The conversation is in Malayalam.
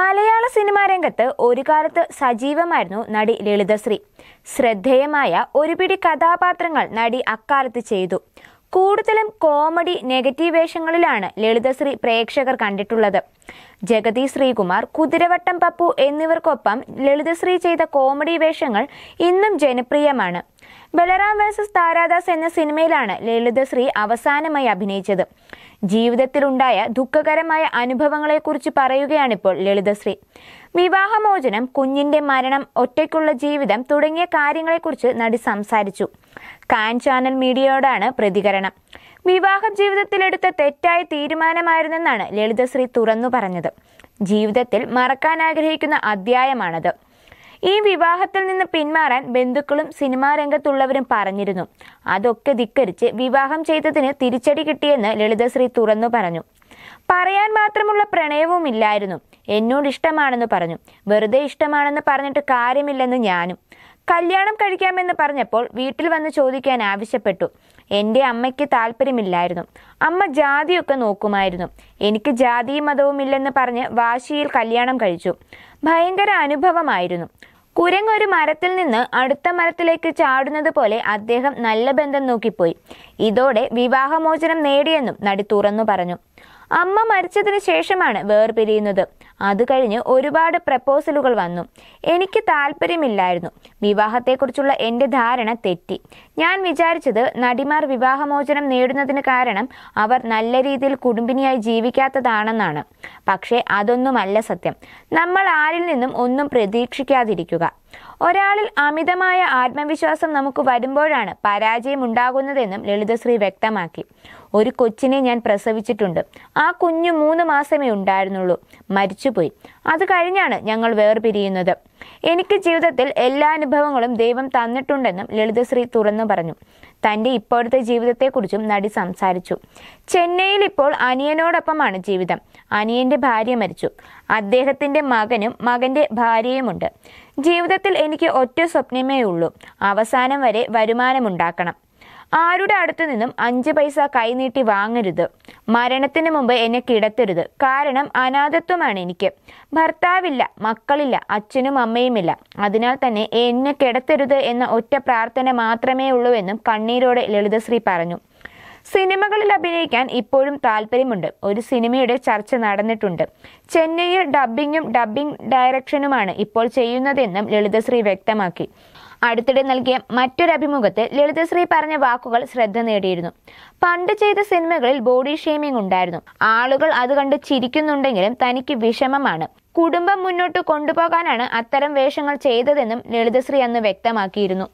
മലയാള സിനിമാ രംഗത്ത് ഒരു കാലത്ത് സജീവമായിരുന്നു നടി ലളിതശ്രീ ശ്രദ്ധേയമായ ഒരുപിടി കഥാപാത്രങ്ങൾ നടി അക്കാലത്ത് ചെയ്തു കൂടുതലും കോമഡി നെഗറ്റീവ് വേഷങ്ങളിലാണ് ലളിതശ്രീ പ്രേക്ഷകർ കണ്ടിട്ടുള്ളത് ജഗതി ശ്രീകുമാർ കുതിരവട്ടം പപ്പു എന്നിവർക്കൊപ്പം ലളിതശ്രീ ചെയ്ത കോമഡി വേഷങ്ങൾ ഇന്നും ജനപ്രിയമാണ് ബലറാം വേഴ്സസ് താരാദാസ് എന്ന സിനിമയിലാണ് ലളിതശ്രീ അവസാനമായി അഭിനയിച്ചത് ജീവിതത്തിലുണ്ടായ ദുഃഖകരമായ അനുഭവങ്ങളെക്കുറിച്ച് പറയുകയാണിപ്പോൾ ലളിതശ്രീ വിവാഹമോചനം കുഞ്ഞിന്റെ മരണം ഒറ്റയ്ക്കുള്ള ജീവിതം തുടങ്ങിയ കാര്യങ്ങളെക്കുറിച്ച് നടി സംസാരിച്ചു കാൻ ചാനൽ മീഡിയയോടാണ് പ്രതികരണം വിവാഹ ജീവിതത്തിലെടുത്ത തെറ്റായ തീരുമാനമായിരുന്നെന്നാണ് ലളിതശ്രീ തുറന്നു പറഞ്ഞത് ജീവിതത്തിൽ മറക്കാൻ ആഗ്രഹിക്കുന്ന അധ്യായമാണത് ഈ വിവാഹത്തിൽ നിന്ന് പിന്മാറാൻ ബന്ധുക്കളും സിനിമാ രംഗത്തുള്ളവരും പറഞ്ഞിരുന്നു അതൊക്കെ ധിക്കരിച്ച് വിവാഹം ചെയ്തതിന് തിരിച്ചടി കിട്ടിയെന്ന് ലളിതശ്രീ തുറന്നു പറഞ്ഞു പറയാൻ മാത്രമുള്ള പ്രണയവും ഇല്ലായിരുന്നു എന്നോട് ഇഷ്ടമാണെന്ന് പറഞ്ഞു വെറുതെ ഇഷ്ടമാണെന്ന് പറഞ്ഞിട്ട് കാര്യമില്ലെന്ന് ഞാനും കല്യാണം കഴിക്കാമെന്ന് പറഞ്ഞപ്പോൾ വീട്ടിൽ വന്ന് ചോദിക്കാൻ ആവശ്യപ്പെട്ടു എൻ്റെ അമ്മയ്ക്ക് താല്പര്യമില്ലായിരുന്നു അമ്മ ജാതിയൊക്കെ നോക്കുമായിരുന്നു എനിക്ക് ജാതിയും മതവും ഇല്ലെന്ന് പറഞ്ഞ് വാശിയിൽ കല്യാണം കഴിച്ചു ഭയങ്കര അനുഭവമായിരുന്നു കുരങ്ങൊരു മരത്തിൽ നിന്ന് അടുത്ത മരത്തിലേക്ക് ചാടുന്നത് പോലെ അദ്ദേഹം നല്ല ബന്ധം നോക്കിപ്പോയി ഇതോടെ വിവാഹമോചനം നേടിയെന്നും നടി തുറന്നു പറഞ്ഞു അമ്മ മരിച്ചതിന് ശേഷമാണ് വേർപിരിയുന്നത് അത് കഴിഞ്ഞ് ഒരുപാട് പ്രപ്പോസലുകൾ വന്നു എനിക്ക് താല്പര്യമില്ലായിരുന്നു വിവാഹത്തെക്കുറിച്ചുള്ള എൻ്റെ ധാരണ തെറ്റി ഞാൻ വിചാരിച്ചത് നടിമാർ വിവാഹമോചനം നേടുന്നതിന് കാരണം അവർ നല്ല രീതിയിൽ കുടുംബിനിയായി ജീവിക്കാത്തതാണെന്നാണ് പക്ഷേ അതൊന്നുമല്ല സത്യം നമ്മൾ ആരിൽ നിന്നും ഒന്നും പ്രതീക്ഷിക്കാതിരിക്കുക ഒരാളിൽ അമിതമായ ആത്മവിശ്വാസം നമുക്ക് വരുമ്പോഴാണ് പരാജയം ഉണ്ടാകുന്നതെന്നും ലളിതശ്രീ വ്യക്തമാക്കി ഒരു കൊച്ചിനെ ഞാൻ പ്രസവിച്ചിട്ടുണ്ട് ആ കുഞ്ഞു മൂന്ന് മാസമേ ഉണ്ടായിരുന്നുള്ളൂ മരിച്ചുപോയി അത് കഴിഞ്ഞാണ് ഞങ്ങൾ വേർപിരിയുന്നത് എനിക്ക് ജീവിതത്തിൽ എല്ലാ അനുഭവങ്ങളും ദൈവം തന്നിട്ടുണ്ടെന്നും ലളിതശ്രീ തുറന്നു പറഞ്ഞു തൻ്റെ ഇപ്പോഴത്തെ ജീവിതത്തെക്കുറിച്ചും നടി സംസാരിച്ചു ചെന്നൈയിൽ ഇപ്പോൾ അനിയനോടൊപ്പമാണ് ജീവിതം അനിയന്റെ ഭാര്യ മരിച്ചു അദ്ദേഹത്തിൻ്റെ മകനും മകൻ്റെ ഭാര്യയുമുണ്ട് ജീവിതത്തിൽ എനിക്ക് ഒറ്റ സ്വപ്നമേ ഉള്ളൂ അവസാനം വരെ വരുമാനമുണ്ടാക്കണം ആരുടെ അടുത്തു നിന്നും അഞ്ച് പൈസ കൈനീട്ടി വാങ്ങരുത് മരണത്തിന് മുമ്പ് എന്നെ കിടത്തരുത് കാരണം അനാഥത്വമാണ് എനിക്ക് ഭർത്താവില്ല മക്കളില്ല അച്ഛനും അമ്മയുമില്ല അതിനാൽ തന്നെ എന്നെ കിടത്തരുത് എന്ന ഒറ്റ പ്രാർത്ഥന മാത്രമേ ഉള്ളൂ എന്നും കണ്ണീരോടെ ലളിതശ്രീ പറഞ്ഞു സിനിമകളിൽ അഭിനയിക്കാൻ ഇപ്പോഴും താല്പര്യമുണ്ട് ഒരു സിനിമയുടെ ചർച്ച നടന്നിട്ടുണ്ട് ചെന്നൈയിൽ ഡബ്ബിങ്ങും ഡബ്ബിംഗ് ഡയറക്ഷനുമാണ് ഇപ്പോൾ ചെയ്യുന്നതെന്നും ലളിതശ്രീ വ്യക്തമാക്കി അടുത്തിടെ നൽകിയ മറ്റൊരു അഭിമുഖത്തിൽ ലളിതശ്രീ പറഞ്ഞ വാക്കുകൾ ശ്രദ്ധ നേടിയിരുന്നു പണ്ട് ചെയ്ത സിനിമകളിൽ ബോഡി ഷെയ്മിംഗ് ഉണ്ടായിരുന്നു ആളുകൾ അത് കണ്ട് ചിരിക്കുന്നുണ്ടെങ്കിലും തനിക്ക് വിഷമമാണ് കുടുംബം മുന്നോട്ട് കൊണ്ടുപോകാനാണ് അത്തരം വേഷങ്ങൾ ചെയ്തതെന്നും ലളിതശ്രീ അന്ന് വ്യക്തമാക്കിയിരുന്നു